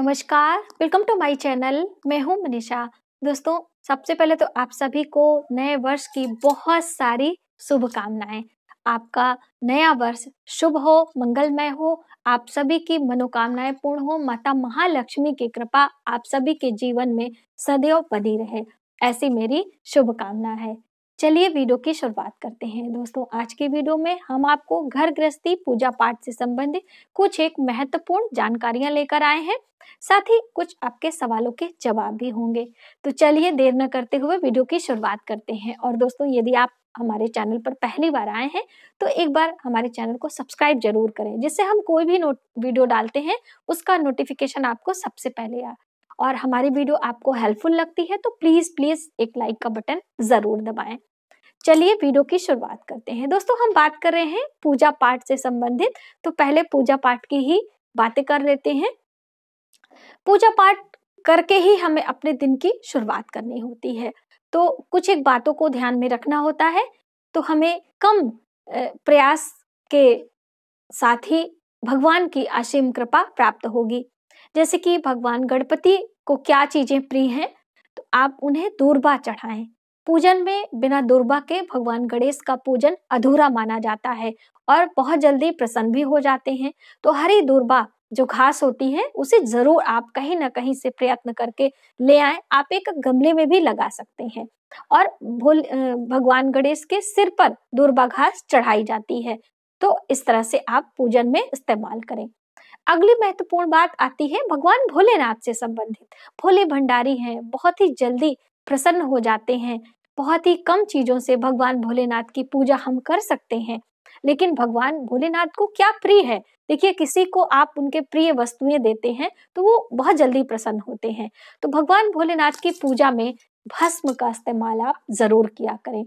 नमस्कार welcome to my channel मैं हूं मनीषा दोस्तों सबसे पहले तो आप सभी को नए वर्ष की बहुत सारी शुभकामनाएं आपका नया वर्ष शुभ हो मंगलमय हो आप सभी की मनोकामनाएं पूर्ण हो माता महालक्ष्मी की कृपा आप सभी के जीवन में सदैव बनी रहे ऐसी मेरी शुभकामना है चलिए वीडियो की शुरुआत करते हैं दोस्तों आज के वीडियो में हम आपको घर गृहस्थी पूजा पाठ से संबंधित कुछ एक महत्वपूर्ण जानकारियां लेकर आए हैं साथ ही कुछ आपके सवालों के जवाब भी होंगे तो चलिए देर न करते हुए वीडियो की शुरुआत करते हैं और दोस्तों यदि आप हमारे चैनल पर पहली बार आए हैं तो एक बार हमारे चैनल को सब्सक्राइब जरूर करें जिससे हम कोई भी वीडियो डालते हैं उसका नोटिफिकेशन आपको सबसे पहले आ और हमारी वीडियो आपको हेल्पफुल लगती है तो प्लीज़ प्लीज़ एक लाइक का बटन ज़रूर दबाएं चलिए वीडियो की शुरुआत करते हैं दोस्तों हम बात कर रहे हैं पूजा पाठ से संबंधित तो पहले पूजा पाठ की ही बातें कर लेते हैं पूजा पाठ करके ही हमें अपने दिन की शुरुआत करनी होती है तो कुछ एक बातों को ध्यान में रखना होता है तो हमें कम प्रयास के साथ ही भगवान की असीम कृपा प्राप्त होगी जैसे कि भगवान गणपति को क्या चीजें प्रिय हैं तो आप उन्हें दूरबा चढ़ाएं पूजन में बिना दुर्बा के भगवान गणेश का पूजन अधूरा माना जाता है और बहुत जल्दी प्रसन्न भी हो जाते हैं तो हरी दुर्बा जो घास होती है उसे जरूर आप कहीं ना कहीं से प्रयत्न करके ले आए आप एक गमले में भी लगा सकते हैं और भोल भगवान गणेश के सिर पर दुर्बा घास चढ़ाई जाती है तो इस तरह से आप पूजन में इस्तेमाल करें अगली महत्वपूर्ण बात आती है भगवान भोलेनाथ से संबंधित भोले भंडारी हैं बहुत ही जल्दी प्रसन्न हो जाते हैं बहुत ही कम चीजों से भगवान भोलेनाथ की पूजा हम कर सकते हैं लेकिन भगवान भोलेनाथ को क्या प्रिय है देखिए किसी को आप उनके प्रिय वस्तुएं देते हैं तो वो बहुत जल्दी प्रसन्न होते हैं तो भगवान भोलेनाथ की पूजा में भस्म का इस्तेमाल आप जरूर किया करें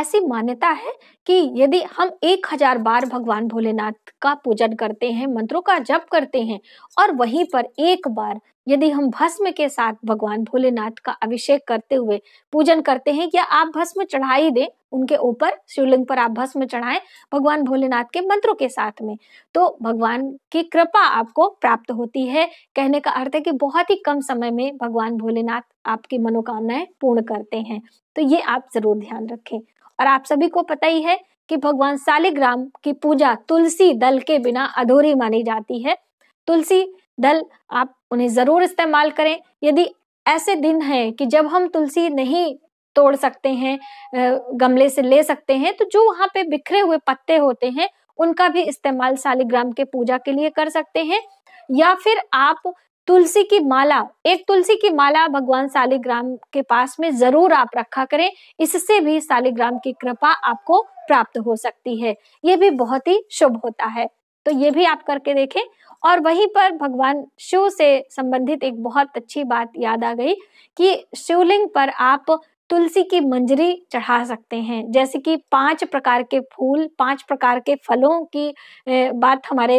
ऐसी मान्यता है कि यदि हम एक हजार बार भगवान भोलेनाथ का पूजन करते हैं मंत्रों का जप करते हैं और वहीं पर एक बार यदि हम भस्म के साथ भगवान भोलेनाथ का अभिषेक करते हुए पूजन करते हैं या आप भस्म चढ़ा ही दें उनके ऊपर शिवलिंग पर आप भस्म चढ़ाएं भगवान भोलेनाथ के मंत्रों के साथ में तो भगवान की कृपा आपको प्राप्त होती है कहने का अर्थ है कि बहुत ही कम समय में भगवान भोलेनाथ आपकी मनोकामनाएं पूर्ण करते हैं तो ये आप जरूर ध्यान रखें और आप सभी को पता ही है कि भगवान शालिग्राम की पूजा तुलसी दल के बिना अधूरी मानी जाती है तुलसी दल आप उन्हें ज़रूर इस्तेमाल करें यदि ऐसे दिन हैं कि जब हम तुलसी नहीं तोड़ सकते हैं गमले से ले सकते हैं तो जो वहाँ पे बिखरे हुए पत्ते होते हैं उनका भी इस्तेमाल सालिग्राम के पूजा के लिए कर सकते हैं या फिर आप तुलसी की माला एक तुलसी की माला भगवान सालिग्राम के पास में जरूर आप रखा करें इससे भी सालिग्राम की कृपा आपको प्राप्त हो सकती है ये भी बहुत ही शुभ होता है तो ये भी आप करके देखें और वहीं पर भगवान शिव से संबंधित एक बहुत अच्छी बात याद आ गई कि शिवलिंग पर आप तुलसी की मंजरी चढ़ा सकते हैं जैसे कि पांच प्रकार के फूल पांच प्रकार के फलों की बात हमारे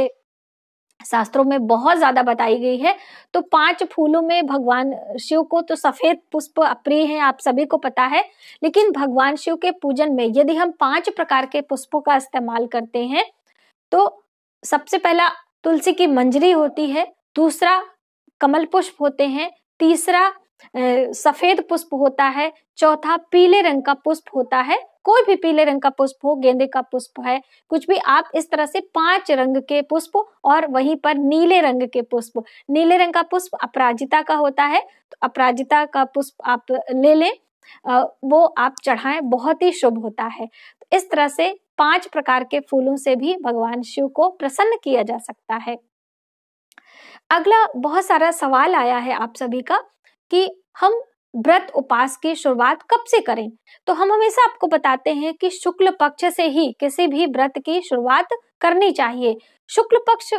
शास्त्रों में बहुत ज्यादा बताई गई है तो पांच फूलों में भगवान शिव को तो सफेद पुष्प अप्रिय है आप सभी को पता है लेकिन भगवान शिव के पूजन में यदि हम पांच प्रकार के पुष्पों का इस्तेमाल करते हैं तो सबसे पहला तुलसी की मंजरी होती है दूसरा कमल पुष्प होते हैं तीसरा सफेद पुष्प होता है चौथा पीले रंग का पुष्प होता है कोई भी पीले रंग का पुष्प हो गेंदे का पुष्प है कुछ भी आप इस तरह से पांच रंग के पुष्प और वहीं पर नीले रंग के पुष्प नीले रंग का पुष्प अपराजिता का होता है तो अपराजिता का पुष्प आप ले लें वो आप चढ़ाएं बहुत ही शुभ होता है तो इस तरह से पांच प्रकार के फूलों से भी भगवान शिव को प्रसन्न किया जा सकता है अगला बहुत सारा सवाल आया है आप सभी का कि हम व्रत उपास की शुरुआत कब से करें तो हम हमेशा आपको बताते हैं कि शुक्ल पक्ष से ही किसी भी व्रत की शुरुआत करनी चाहिए शुक्ल पक्ष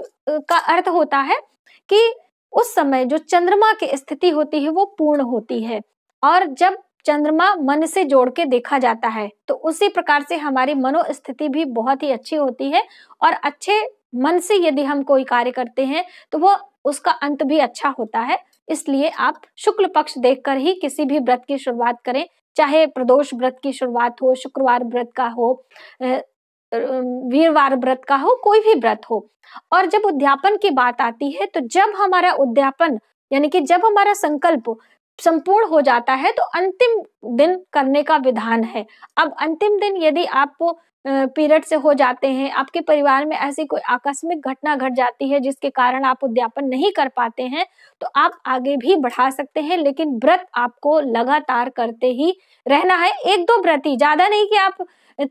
का अर्थ होता है कि उस समय जो चंद्रमा की स्थिति होती है वो पूर्ण होती है और जब चंद्रमा मन से जोड़ के देखा जाता है तो उसी प्रकार से हमारी मनोस्थिति भी बहुत ही अच्छी होती है और अच्छे मन से यदि हम कोई कार्य करते हैं तो वो उसका अंत भी अच्छा होता है इसलिए आप शुक्ल पक्ष देखकर ही किसी भी व्रत की शुरुआत करें चाहे प्रदोष व्रत की शुरुआत हो शुक्रवार व्रत का हो वीरवार व्रत का हो कोई भी व्रत हो और जब उद्यापन की बात आती है तो जब हमारा उद्यापन यानी कि जब हमारा संकल्प संपूर्ण हो जाता है तो अंतिम दिन करने का विधान है अब अंतिम दिन यदि आपको पीरियड से हो जाते हैं आपके परिवार में ऐसी कोई आकस्मिक घटना घट जाती है जिसके कारण आप उद्यापन नहीं कर पाते हैं तो आप आगे भी बढ़ा सकते हैं लेकिन व्रत आपको लगातार करते ही रहना है एक दो व्रत ही ज्यादा नहीं कि आप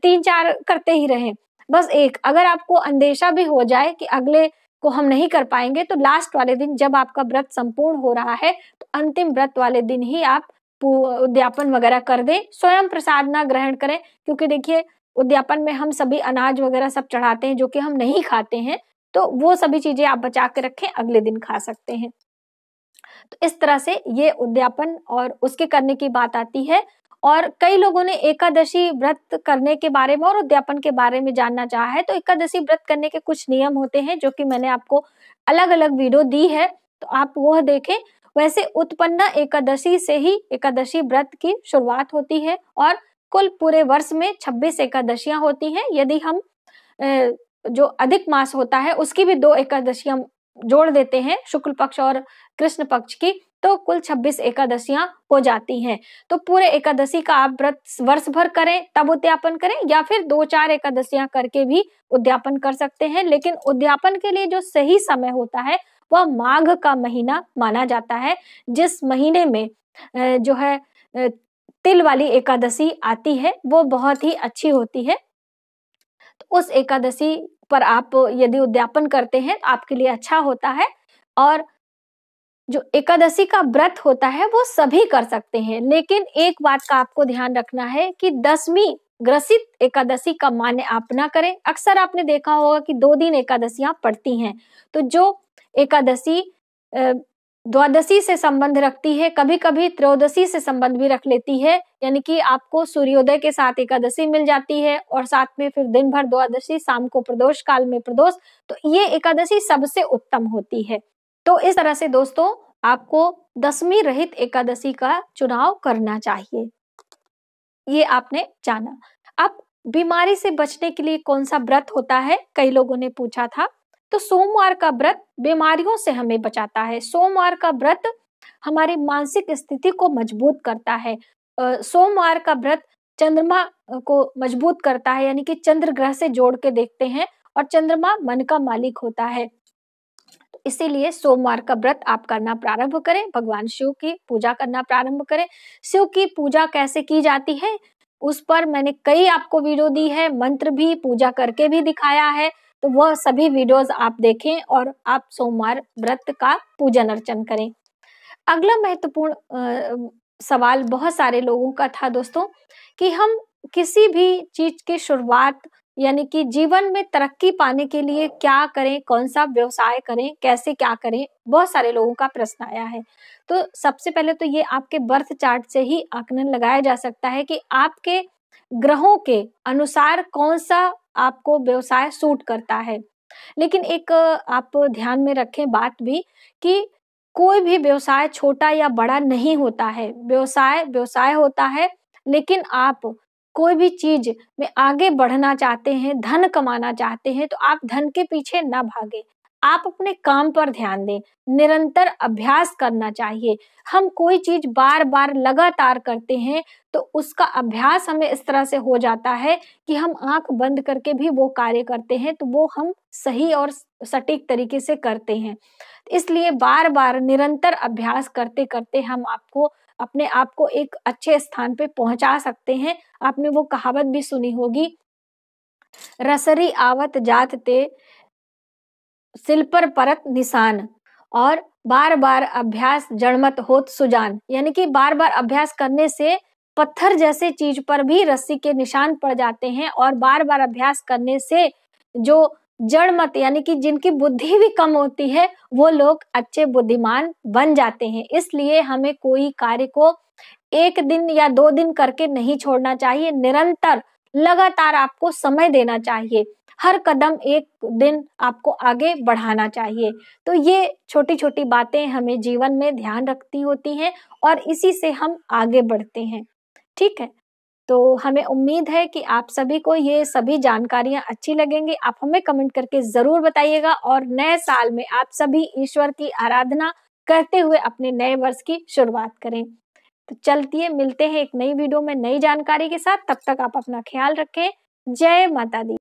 तीन चार करते ही रहें बस एक अगर आपको अंदेशा भी हो जाए कि अगले को हम नहीं कर पाएंगे तो लास्ट वाले दिन जब आपका व्रत संपूर्ण हो रहा है तो अंतिम व्रत वाले दिन ही आप उद्यापन वगैरह कर दें स्वयं प्रसाद ना ग्रहण करें क्योंकि देखिए उद्यापन में हम सभी अनाज वगैरह सब चढ़ाते हैं जो कि हम नहीं खाते हैं तो वो सभी चीजें आप बचा के रखें अगले दिन खा सकते हैं तो इस तरह से ये उद्यापन और उसके करने की बात आती है और कई लोगों ने एकादशी व्रत करने के बारे में और उद्यापन के बारे में जानना चाहा है तो एकादशी व्रत करने के कुछ नियम होते हैं जो कि मैंने आपको अलग अलग वीडियो दी है तो आप वह देखें वैसे उत्पन्न एकादशी से ही एकादशी व्रत की शुरुआत होती है और कुल पूरे वर्ष में छब्बीस एकादशियां होती हैं यदि हम जो अधिक मास होता है उसकी भी दो एकादशियां जोड़ देते हैं शुक्ल पक्ष और कृष्ण पक्ष की तो कुल 26 एकादशियां हो जाती हैं तो पूरे एकादशी का आप व्रत वर्ष भर करें तब उद्यापन करें या फिर दो चार एकादशियां करके भी उद्यापन कर सकते हैं लेकिन उद्यापन के लिए जो सही समय होता है वह माघ का महीना माना जाता है जिस महीने में जो है तिल वाली एकादशी आती है वो बहुत ही अच्छी होती है तो उस एकादशी पर आप यदि उद्यापन करते हैं तो आपके लिए अच्छा होता है और जो एकादशी का व्रत होता है वो सभी कर सकते हैं लेकिन एक बात का आपको ध्यान रखना है कि दसवीं ग्रसित एकादशी का मान्य आप ना करें अक्सर आपने देखा होगा कि दो दिन एकादशियां पड़ती हैं तो जो एकादशी द्वादशी से संबंध रखती है कभी कभी त्रयोदशी से संबंध भी रख लेती है यानी कि आपको सूर्योदय के साथ एकादशी मिल जाती है और साथ में फिर दिन भर द्वादशी शाम को प्रदोष काल में प्रदोष तो ये एकादशी सबसे उत्तम होती है तो इस तरह से दोस्तों आपको दसवीं रहित एकादशी का चुनाव करना चाहिए ये आपने जाना अब बीमारी से बचने के लिए कौन सा व्रत होता है कई लोगों ने पूछा था तो सोमवार का व्रत बीमारियों से हमें बचाता है सोमवार का व्रत हमारी मानसिक स्थिति को मजबूत करता है सोमवार का व्रत चंद्रमा को मजबूत करता है यानी कि चंद्र ग्रह से जोड़ के देखते हैं और चंद्रमा मन का मालिक होता है इसीलिए सोमवार का व्रत आप करना प्रारंभ करें भगवान शिव की पूजा करना प्रारंभ करें शिव की पूजा कैसे की जाती है उस पर मैंने कई आपको वीडियो दी है मंत्र भी पूजा करके भी दिखाया है तो वह सभी वीडियोस आप देखें और आप सोमवार व्रत का पूजन अर्चन करें अगला महत्वपूर्ण सवाल बहुत सारे लोगों का था दोस्तों कि हम किसी भी चीज की शुरुआत यानी कि जीवन में तरक्की पाने के लिए क्या करें कौन सा व्यवसाय करें कैसे क्या करें बहुत सारे लोगों का प्रश्न आया है तो सबसे पहले तो ये आपके बर्थ चार्ट से ही आकलन लगाया जा सकता है कि आपके ग्रहों के अनुसार कौन सा आपको व्यवसाय सूट करता है लेकिन एक आप ध्यान में रखें बात भी कि कोई भी व्यवसाय छोटा या बड़ा नहीं होता है व्यवसाय व्यवसाय होता है लेकिन आप कोई भी चीज में आगे बढ़ना चाहते हैं धन कमाना चाहते हैं तो आप धन के पीछे ना भागे आप अपने काम पर ध्यान दें निरंतर अभ्यास करना चाहिए हम कोई चीज बार बार लगातार करते हैं तो उसका अभ्यास हमें इस तरह से हो जाता है कि हम आंख बंद करके भी वो कार्य करते हैं तो वो हम सही और सटीक तरीके से करते हैं इसलिए बार बार निरंतर अभ्यास करते करते हम आपको अपने आप को एक अच्छे स्थान पे पहुंचा सकते हैं आपने वो कहावत भी सुनी होगी रसरी आवत जात ते सिल पर परत निशान और बार बार अभ्यास जड़मत होत सुजान यानी कि बार बार अभ्यास करने से पत्थर जैसे चीज पर भी रस्सी के निशान पड़ जाते हैं और बार बार अभ्यास करने से जो जड़ मत यानी कि जिनकी बुद्धि भी कम होती है वो लोग अच्छे बुद्धिमान बन जाते हैं इसलिए हमें कोई कार्य को एक दिन या दो दिन करके नहीं छोड़ना चाहिए निरंतर लगातार आपको समय देना चाहिए हर कदम एक दिन आपको आगे बढ़ाना चाहिए तो ये छोटी छोटी बातें हमें जीवन में ध्यान रखती होती हैं और इसी से हम आगे बढ़ते हैं ठीक है तो हमें उम्मीद है कि आप सभी को ये सभी जानकारियां अच्छी लगेंगी आप हमें कमेंट करके जरूर बताइएगा और नए साल में आप सभी ईश्वर की आराधना करते हुए अपने नए वर्ष की शुरुआत करें तो चलती है मिलते हैं एक नई वीडियो में नई जानकारी के साथ तब तक आप अपना ख्याल रखें जय माता दी